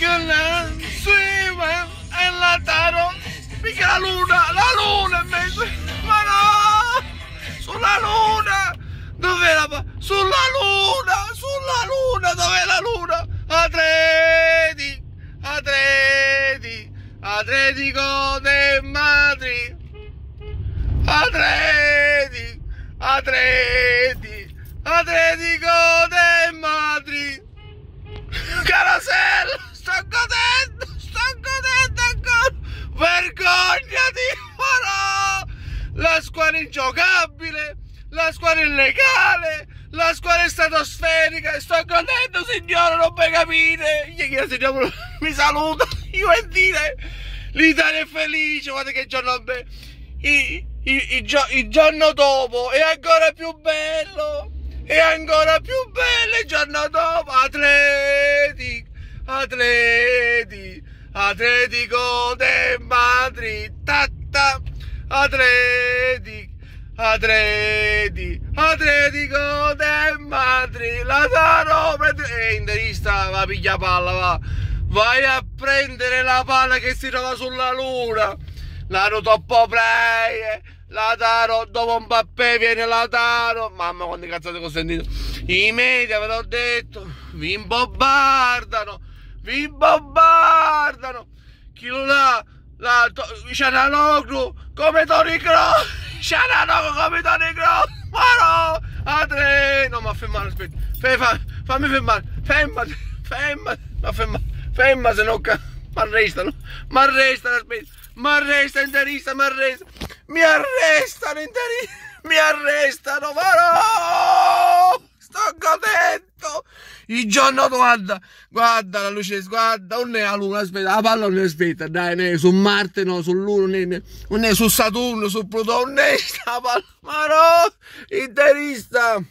Nicola, Sueva e la Taro. Mica la luna, la luna invece. Ma no! Sulla luna! Dov'è la... Sulla luna! Sulla luna! Dov'è la luna? Atleti! Atleti! Atletico de Madrid! Atleti! Atleti! Atletico de madri Carasella! farà la squadra ingiocabile, la squadra illegale, la squadra è stratosferica. Sto contento, signore, non mi capire! Gli mi saluta. Io e dire l'Italia è felice. Guarda che giorno bello. il giorno dopo è ancora più bello. È ancora più bello il giorno dopo. Atleti, atleti. Atletico de Madrid, tatta, Atletico, Atletico, Atletico de Madrid, Lazaro, e interista va piglia palla, va, vai a prendere la palla che si trova sulla luna, l'hanno troppo play, taro, eh. dopo Mbappé viene la taro, mamma quante cazzate che ho sentito, i media ve l'ho detto, vi imbobardano, vi bombardano. Chi lo là, la Ciananoglu, come Tony Cross, Ciananoglu come Tony Cross, ma no, a ah, tre, no ma fermare, aspetta, Ferma, fammi fermare, fermati, fermati, no ferma, ferma se no, mi arrestano, mi arrestano, aspetta, mi arrestano interista, mi arrestano, mi arrestano interista, mi arrestano, ma no! sto godendo il giorno guarda guarda la luce guarda non è la luna aspetta la palla non è aspetta dai ne, su Marte no su Luna ne, non è su Saturno su Plutone non è la palla ma no interista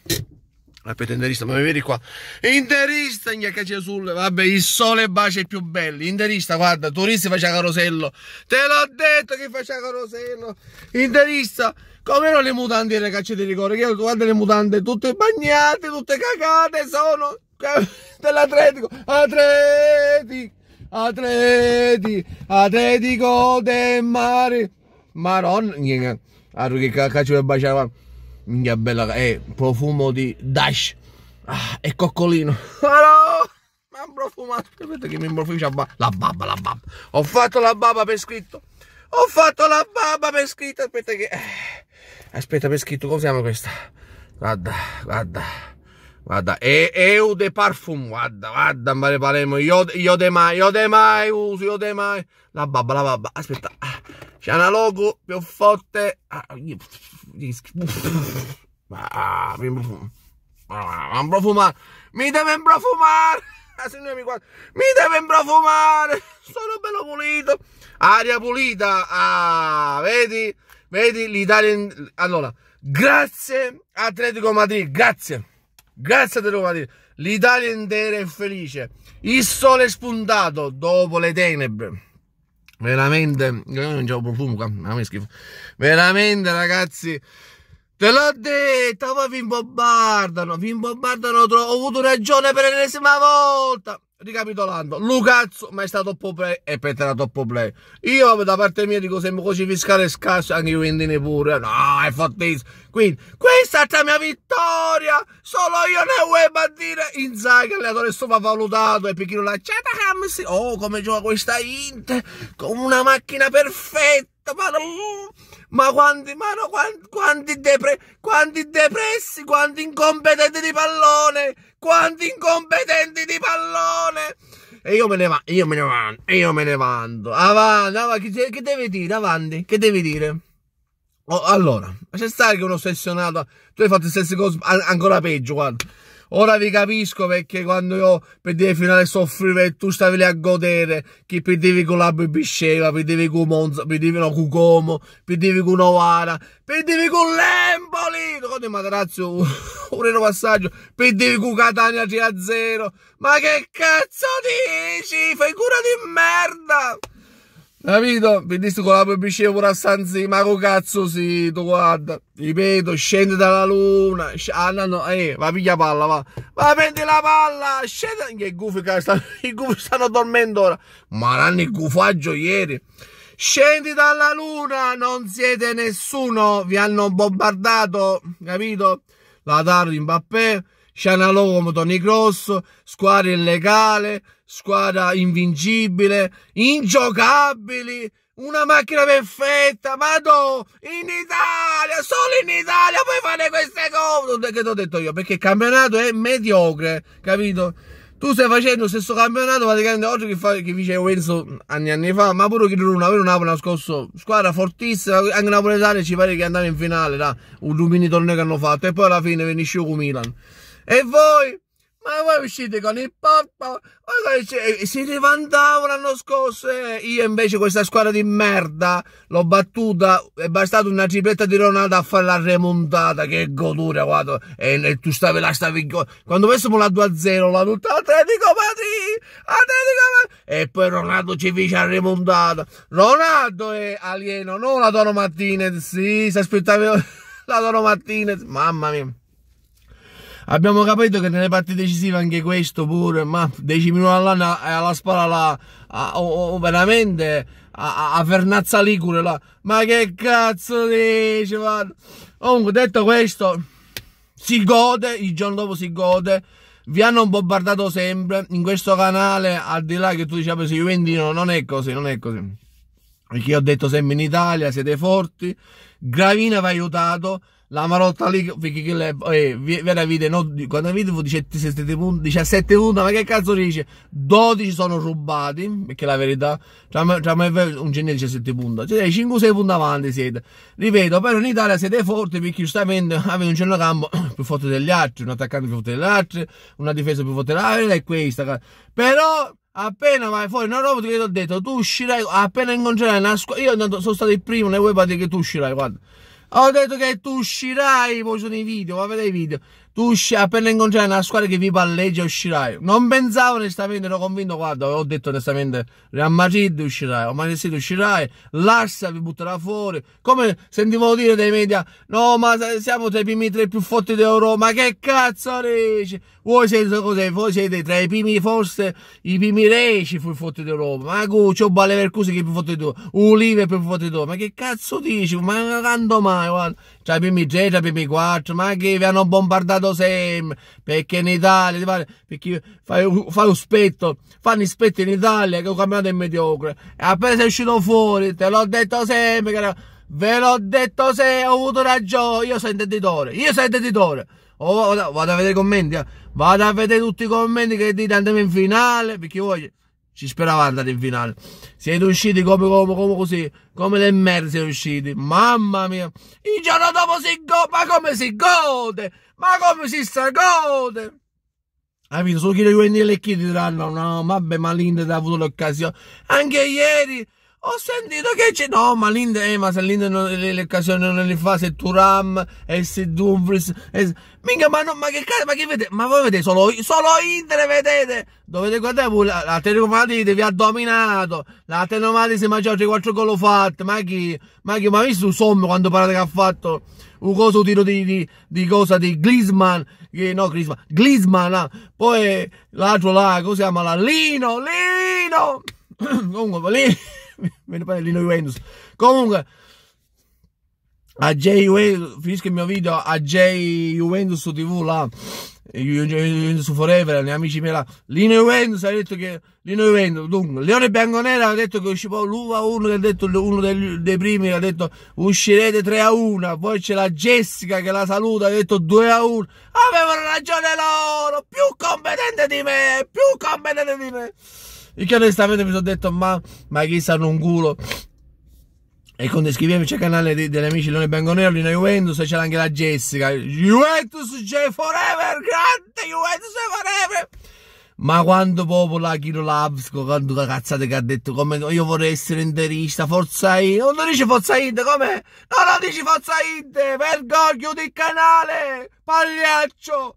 Sapete, eh, interista, ma mi vedi qua? Interista, gnacca sulle. vabbè, il sole bacia i più belli. Interista, guarda, turisti faccia carosello. Te l'ho detto che faccia carosello. Interista, come erano le mutande le cacce di rigore? guarda le mutande tutte bagnate, tutte cagate, sono dell'Atletico. Atleti, atleti, Atletico del mare. Maronna, ah, che caccio baciava minchia bella, è eh, profumo di Dash ah, e coccolino. Allora, mi ha profumato, capite che mi improfumisce la babba, la babba. Ho fatto la babba per scritto. Ho fatto la babba per scritto, aspetta che... Eh, aspetta per scritto, come si chiama questa? Guarda, guarda. Guarda, e, eu de parfum, guarda, guarda, ma le io, io de mai, io de mai uso, io de mai. La babba, la babba, aspetta. Ah. C'è logo più forte. Ah, ma un ah, profumare. Mi deve profumare. Ah, mi deve profumare. Sono bello pulito. Aria pulita. Ah, vedi? Vedi l'Italia. Allora, grazie Atletico Madrid. Grazie. Grazie Atletico Madrid. L'Italia intera è felice. Il sole è spuntato dopo le tenebre veramente io non c'ho profumo qua a me schifo veramente ragazzi Te l'ho detto, poi vi bombardano, vi bombardano troppo. Ho avuto ragione per l'ennesima volta. Ricapitolando, Lucazzo ma è stato troppo play e Petra troppo play. Io da parte mia dico sempre così fiscale scarso, anche io vendine pure. No, è fortissimo. Quindi, questa è la mia vittoria. Solo io ne vuoi bandire. Inzaghi, allenatore sopravvalutato e Pechino lanciata Hamsi. Oh, come gioca questa Inter. Con una macchina perfetta. Ma ma quanti, ma no, quanti, quanti, depre, quanti depressi, quanti incompetenti di pallone, quanti incompetenti di pallone. E io me ne vado, io me ne vado, io me ne vado. Avanti, avanti, che, che devi dire, avanti, che devi dire? Oh, allora, c'è stato che un ossessionato, tu hai fatto le stesse cose, ancora peggio, guarda. Ora vi capisco perché quando io perdevi finale soffrivo e tu stavi lì a godere, che perdevi con la bibisceva perdevi con Monza, perdevi no, con Como, perdevi con Novara, perdevi con l'Empoli, con il Materazzo, un reno passaggio, perdevi con Catania 3-0, ma che cazzo dici? Fai cura di merda! Capito? Vedesti con la pubblicità pure a San che cazzo si, tu guarda, ripeto, scendi dalla luna, ah no, no, eh, va piglia palla, va, va prendi la palla, scendi, che gufi i gufi stanno dormendo ora, ma l'hanno il gufaggio ieri, scendi dalla luna, non siete nessuno, vi hanno bombardato, capito? La Taro di Mbappé, Cianalo come Tony Cross, squadra illegale, squadra invincibile, ingiocabili, una macchina perfetta, vado in Italia, solo in Italia puoi fare queste cose, che ti ho detto io, perché il campionato è mediocre, capito? Tu stai facendo lo stesso campionato praticamente oggi che, fa, che dicevo penso anni e anni fa, ma pure che Luna, per Napoli nascosto, squadra fortissima, anche Napoletane ci pare che andare in finale, da, un mini torneo che hanno fatto e poi alla fine venisce con Milan. E voi? ma voi uscite con il popolo, si rivandavo eh, l'anno scorso eh. io invece questa squadra di merda l'ho battuta, è bastata una tripletta di Ronaldo a fare la remontata, che godura guarda, e, e tu stavi là, stavi, quando pensavo la 2-0, la tutta Atletico Madrid, Atletico Madrid, e poi Ronaldo ci fece la remontata, Ronaldo è alieno, non la Dono Martinez, sì, si aspettava la Dono Martinez, mamma mia. Abbiamo capito che nelle parti decisive anche questo pure, ma 10 minuti all'anno alla spalla eh, là, a, o, o veramente a, a, Fernazza Ligure là. Ma che cazzo dice, vado? Comunque, detto questo, si gode, il giorno dopo si gode. Vi hanno bombardato sempre in questo canale, al di là che tu diciamo sei Juventino, non è così, non è così. Perché io ho detto sempre in Italia siete forti, Gravina va aiutato, la Marotta lì perché le, eh, vera vita no, quando vedevo 17 punti 17 punti ma che cazzo dice 12 sono rubati perché la verità tra me, tra me un genere 17 punti cioè 5 6 punti avanti siete ripeto però in Italia siete forti perché giustamente avete un centrocampo più forte degli altri un attaccante più forte degli altri una difesa più forte della verità è questa però appena vai fuori non roba ti ho detto tu uscirai appena incontrerai una squadra io sono stato il primo nei web che tu uscirai guarda ho detto che tu uscirai, poi sono i video, va a vedere i video. Tu usci, appena incontrerai una squadra che vi palleggia uscirai. Non pensavo onestamente, ero convinto, guarda, ho detto onestamente, Real Madrid uscirai, o Manchester uscirai, Larsa vi butterà fuori. Come sentivo dire dai media, no ma siamo tra i primi tre più forti d'Europa, ma che cazzo dici? voi siete, cos'è, voi siete tra i primi forse, i primi reci fu fotte d'Europa, ma cu, c'ho balle per cose che più fotte d'Europa, un live per fotte d'Europa, ma che cazzo dici, ma quando mai, tra i primi tre, tra i primi quattro, ma che vi hanno bombardato sempre, perché in Italia, pare, perché fai, fai un spetto, fanno il spetto in Italia, che ho cambiato in mediocre, e appena sei uscito fuori, te l'ho detto sempre, che ve l'ho detto sempre ho avuto ragione, io sono intenditore, io sono intenditore, Oh, vado a vedere i commenti, eh. vado a vedere tutti i commenti che dite andiamo in finale, perché voi ci speravate andare in finale. Siete usciti come, come, come così, come le merda siete usciti, mamma mia. Il giorno dopo si gode, ma come si gode, ma come si sta gode. Hai visto? Solo chi le guardi le chiedi diranno, no, vabbè, ma l'Inter ha avuto l'occasione. Anche ieri ho sentito che c'è. No, ma l'Inde, eh, ma se l'Inde le occasioni non le fa, se Turam, e se Dumfries. E... Minchia, ma, no, ma che cazzo, ma che vedete? Ma voi vedete solo, solo Inter, vedete? Dovete guardare pure la Madrid vi ha dominato. la Madrid si è mangiato 4 gol fatti. Ma chi, ma chi, ma visto Sommo quando parlate che ha fatto un coso, un tiro di, di, di cosa di Glisman, che no, Glisman, Glisman, là. Ah, poi l'altro là, così chiama là, Lino, Lino. Comunque, Lino. meno male di noi Juventus. Comunque, a J Juventus, finisco il mio video a J Juventus TV là. Juventus Forever, gli amici miei là. Lino Juventus ha detto che. Lino Juventus, dunque, Leone Bianconera ha detto che usciva l'uva 1 che ha detto uno dei, dei primi, ha detto uscirete 3 a 1. Poi c'è la Jessica che la saluta, ha detto 2 a 1. Avevano ragione loro, più competente di me, più competente di me. Io che onestamente mi sono detto, ma, ma chi sanno un culo. E quando iscriviamoci al canale di, degli amici Leone Bianconero, Lina Juventus, e c'era anche la Jessica. Juventus c'è forever, grande Juventus è forever. Ma quando popola Kiro Lavsco, quando cazzate che ha detto come io vorrei essere interista, forza Inter, non lo dici forza Inter, come? Non lo dici forza Inter, vergoglio di canale, pagliaccio.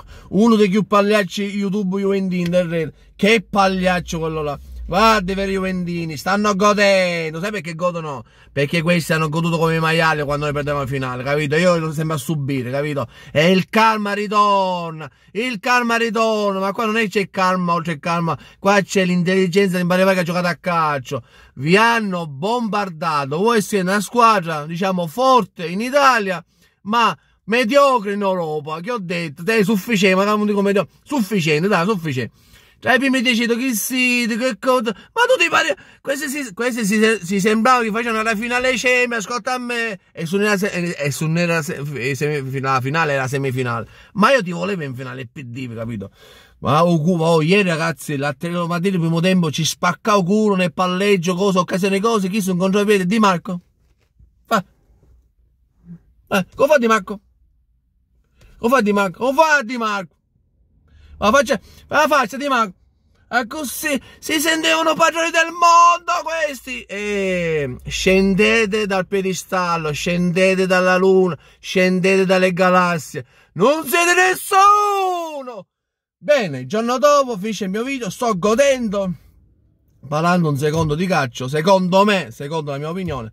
Uno dei più pagliacci YouTube Juventino del re. Che pagliaccio quello là. Guarda i veri Juventini, stanno godendo. Sai perché godono? Perché questi hanno goduto come i maiali quando noi perdiamo la finale, capito? Io lo sembra subire, capito? E il karma ritorna, il karma ritorna. Ma qua non è c'è il karma o c'è il karma, qua c'è l'intelligenza di Bareva che ha giocato a calcio. Vi hanno bombardato. Voi siete una squadra, diciamo, forte in Italia, ma mediocre in Europa. Che ho detto, te sufficiente, ma non dico mediocre. Sufficiente, dai, sufficiente. Cioè, prima dicevo chi siete, che cosa. Ma tu ti pare. Questi, si, questi si, si sembrava che facevano la finale CM, ascolta a me. E su nella, e su nella la finale era semifinale. Ma io ti volevo in finale PD, capito? Ma oh, oh, ieri ragazzi, la mattina primo tempo ci spaccavo culo nel palleggio, cosa, occasione, cose. Chi si incontrò piede? Di Marco. Fa. Eh, come fa Di Marco? Come fa Di Marco? Come fa Di Marco? Ma faccia, ma faccia di Marco. Ma così si sentivano padroni del mondo questi. E scendete dal piedistallo, scendete dalla luna, scendete dalle galassie. Non siete nessuno! Bene, il giorno dopo finisce il mio video, sto godendo. Parlando un secondo di calcio, secondo me, secondo la mia opinione.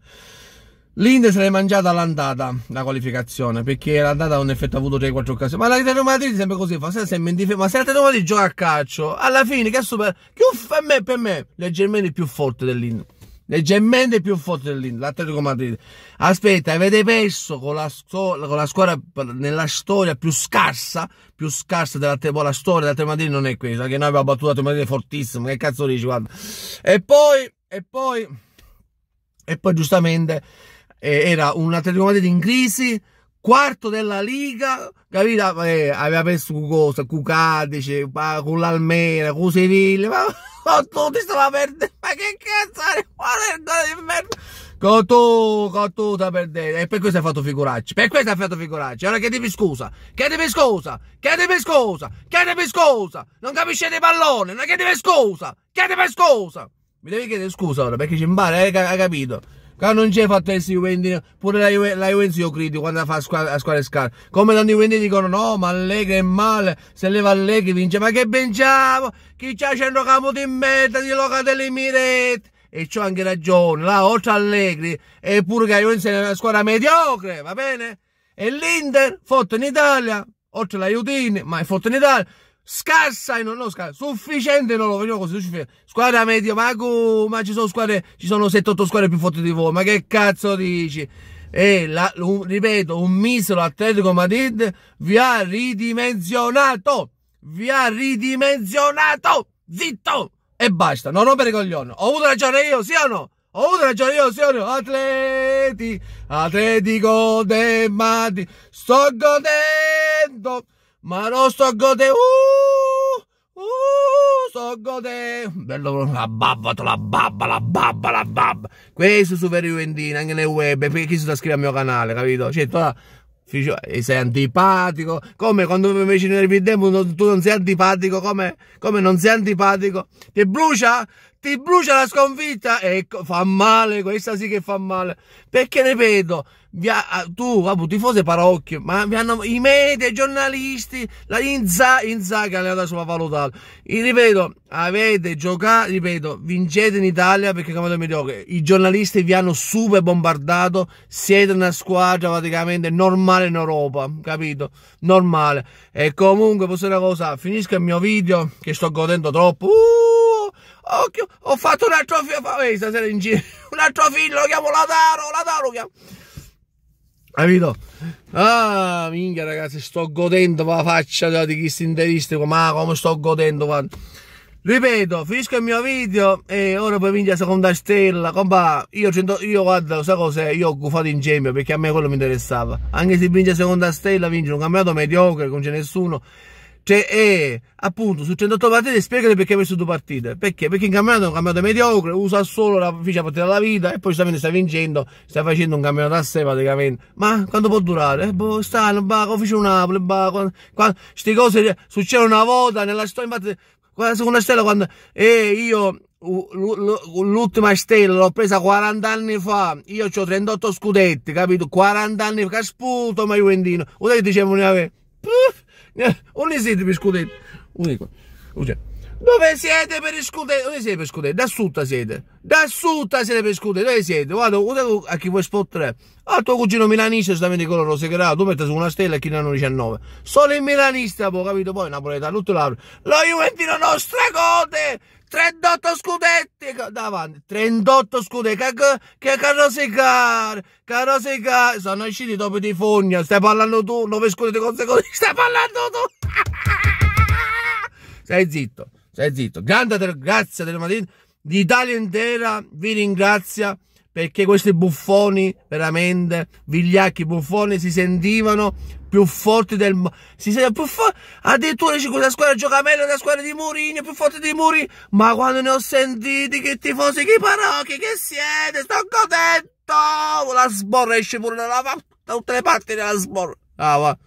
L'Inter se l'è mangiata all'andata la qualificazione perché l'andata non effetto ha avuto 3-4 occasioni. Ma la Roma Madrid sempre così fa, sempre in difesa, ma se la Roma Madrid gioca a calcio, alla fine che super che per me per me leggermente più forte dell'Inter. Leggermente più forte dell'Inter, l'Atletico Madrid. Aspetta, avete perso con la, con la squadra nella storia più scarsa, più scarsa della boh, la storia dell'Atletico Madrid non è questa, che noi abbiamo battuto l'Atletico Madrid fortissimo, che cazzo dici, guarda. E poi e poi e poi giustamente eh, era un Atletico Madrid in crisi, quarto della Liga, capito? Eh, aveva perso con cosa? Con Cadice, con l'Almera, con Sevilla, ma, ma tutti stava perdendo, ma che cazzo, è? qual è il merda? con tu sta perdendo, E per questo hai fatto figuracci. Per questo hai fatto figuracci. ora chiedimi scusa. Chiedimi scusa. Chiedimi scusa. Chiedimi scusa. Non capiscete pallone. Non chiedimi scusa. Chiedimi scusa. Mi devi chiedere scusa ora perché c'è in impara, eh, hai capito? Qua non c'è fatto essere Juventus, pure la, Juve, la Juventus io critico quando fa a squadra, a scala. Come tanti Juventus dicono no, ma Allegri è male, se leva Allegri vince, ma che vinciamo? Chi c'ha centrocampo di meta di Locatelli Miretti? E c'ho anche ragione, là oltre Allegri, è pure che la Juventus è una squadra mediocre, va bene? E l'Inter, fatto in Italia, oltre l'aiutini, ma è fatto in Italia scarsa e non no, scarsa, sufficiente non lo vediamo così. Ci squadra media, ma, ma ci sono squadre, ci sono 7-8 squadre più forti di voi, ma che cazzo dici? E la, un, ripeto, un misero Atletico Madrid vi ha ridimensionato, vi ha ridimensionato, zitto e basta, non rompere coglione. Ho avuto ragione io, sì o no? Ho avuto ragione io, sì o no? Atleti, Atletico de Madrid, sto godendo ma non sto gode... Uh, uh, sto gode... Bello, la babba, la babba, la babba, la babba. Questo Super Juventino, anche nel web, perché chi si sta scrivendo al mio canale, capito? Cioè, tu sei antipatico, come quando mi invece nel video non, tu non sei antipatico, come, come non sei antipatico? Ti brucia? Ti brucia la sconfitta? Ecco, fa male, questa sì che fa male. Perché ripeto ha, ah, tu, vabbè, tifosi parrocchio, ma vi hanno, i media, i giornalisti, la Inza, che le ha dato sulla valutata. ripeto, avete giocato, ripeto, vincete in Italia perché come campionato mediocre. I giornalisti vi hanno super bombardato, siete una squadra praticamente normale in Europa, capito? Normale. E comunque, posso dire una cosa, finisco il mio video che sto godendo troppo. Uh, occhio, ho fatto un altro figlio, eh, stasera in giro, un altro figlio, lo chiamo Lataro, Lataro lo chiamo capito? Ah, minchia ragazzi, sto godendo la faccia di chi si interistico, ma come sto godendo, guarda. Ripeto, finisco il mio video e ora poi la seconda stella, compa, io, cento, io guarda, sai cos'è, io ho gufato in gemio perché a me quello mi interessava. Anche se vince la seconda stella, vince un campionato mediocre, non c'è nessuno cioè, e appunto su 38 partite spiegate perché ha perso due partite perché? perché in campionato è un campionato mediocre usa solo la ficia partita della vita e poi giustamente sta vincendo sta facendo un campionato a sé praticamente ma quanto può durare? Eh, boh stanno bah come un Napoli bah quando, quando, queste cose succedono una volta nella storia infatti la seconda stella quando eh, io l'ultima stella l'ho presa 40 anni fa io ho 38 scudetti capito 40 anni fa che sputo ma Juventino guardate che dicevano eh, onde siete per scudetto? Dove siete per scudetto? Dove siete per scudetto? Da sud siete. Da sud siete per scudetto. Dove siete? Guarda, a chi vuoi spottere? Ah, tuo cugino milanista sta vendendo colore rosa che tu metti su una stella e chi ne hanno 19. Solo il milanista, po, capito? Poi napoletano, tutto l'altro. Lo Juventino nostra cote! 38 scudetti davanti, 38 scudetti, che, che carrosicare, carrosicare, sono usciti dopo di fogna, stai parlando tu, 9 scudetti consecutivi, stai parlando tu, stai zitto, stai zitto, grande grazia del mattino, l'Italia intera vi ringrazia perché questi buffoni, veramente, vigliacchi buffoni, si sentivano più forte del mondo. Si sente più forte. Addirittura dice questa squadra gioca meglio della squadra di Mourinho, più forte di Mourinho. Ma quando ne ho sentiti che tifosi, che parocchi, che siete, sto contento. La sborra esce pure dalla tutte le parti della sborra. Ah, va.